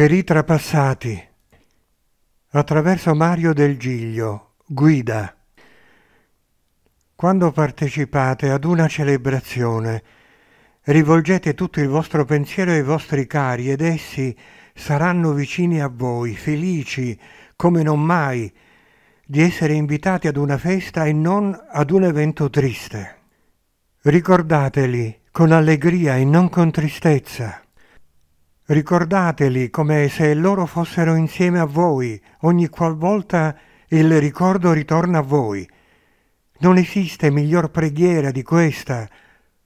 per i trapassati. Attraverso Mario Del Giglio, guida. Quando partecipate ad una celebrazione, rivolgete tutto il vostro pensiero ai vostri cari ed essi saranno vicini a voi, felici, come non mai, di essere invitati ad una festa e non ad un evento triste. Ricordateli con allegria e non con tristezza. Ricordateli come se loro fossero insieme a voi ogni qualvolta il ricordo ritorna a voi. Non esiste miglior preghiera di questa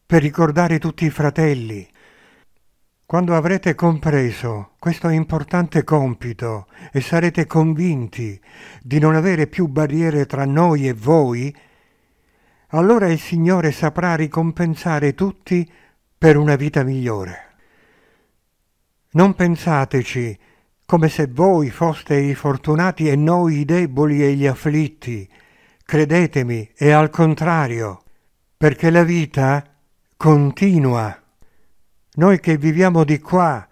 per ricordare tutti i fratelli. Quando avrete compreso questo importante compito e sarete convinti di non avere più barriere tra noi e voi, allora il Signore saprà ricompensare tutti per una vita migliore. Non pensateci come se voi foste i fortunati e noi i deboli e gli afflitti. Credetemi, è al contrario, perché la vita continua. Noi che viviamo di qua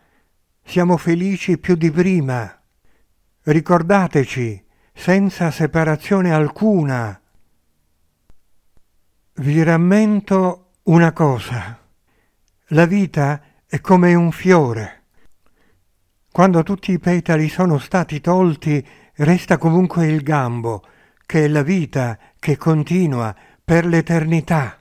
siamo felici più di prima. Ricordateci, senza separazione alcuna. Vi rammento una cosa. La vita è come un fiore. Quando tutti i petali sono stati tolti, resta comunque il gambo, che è la vita che continua per l'eternità.